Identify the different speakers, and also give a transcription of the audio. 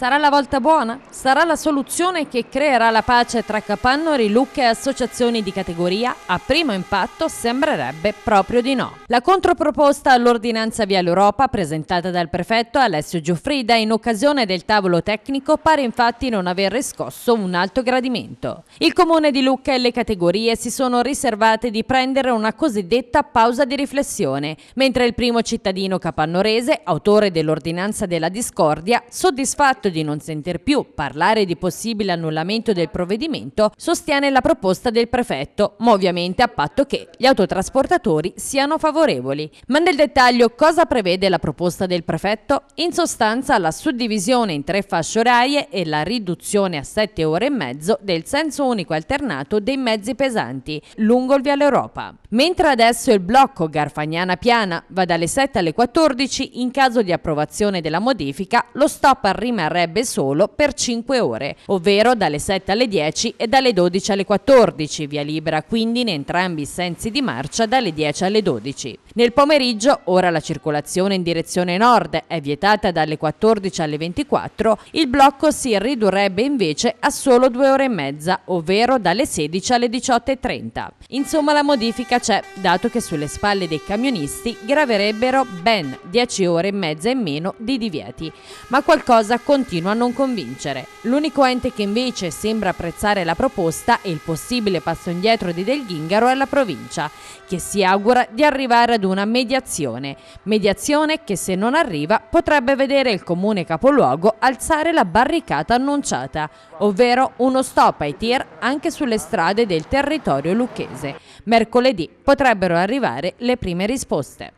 Speaker 1: Sarà la volta buona? Sarà la soluzione che creerà la pace tra capannori, lucche e associazioni di categoria? A primo impatto sembrerebbe proprio di no. La controproposta all'ordinanza Via l'Europa presentata dal prefetto Alessio Giuffrida in occasione del tavolo tecnico pare infatti non aver riscosso un alto gradimento. Il comune di Lucca e le categorie si sono riservate di prendere una cosiddetta pausa di riflessione, mentre il primo cittadino capannorese, autore dell'ordinanza della discordia, soddisfatto di non sentir più parlare di possibile annullamento del provvedimento, sostiene la proposta del prefetto, ma ovviamente a patto che gli autotrasportatori siano favorevoli. Ma nel dettaglio cosa prevede la proposta del prefetto? In sostanza la suddivisione in tre fasce orarie e la riduzione a sette ore e mezzo del senso unico alternato dei mezzi pesanti lungo il Viale Europa. Mentre adesso il blocco Garfagnana Piana va dalle 7 alle 14, in caso di approvazione della modifica lo stop rimarrà varrebbe solo per 5 ore, ovvero dalle 7 alle 10 e dalle 12 alle 14, via libera quindi in entrambi i sensi di marcia dalle 10 alle 12. Nel pomeriggio, ora la circolazione in direzione nord è vietata dalle 14 alle 24, il blocco si ridurrebbe invece a solo 2 ore e mezza, ovvero dalle 16 alle 18.30. Insomma la modifica c'è, dato che sulle spalle dei camionisti graverebbero ben 10 ore e mezza in meno di divieti, ma qualcosa con continua a non convincere. L'unico ente che invece sembra apprezzare la proposta e il possibile passo indietro di Del Ghingaro è la provincia, che si augura di arrivare ad una mediazione. Mediazione che se non arriva potrebbe vedere il comune capoluogo alzare la barricata annunciata, ovvero uno stop ai tir anche sulle strade del territorio lucchese. Mercoledì potrebbero arrivare le prime risposte.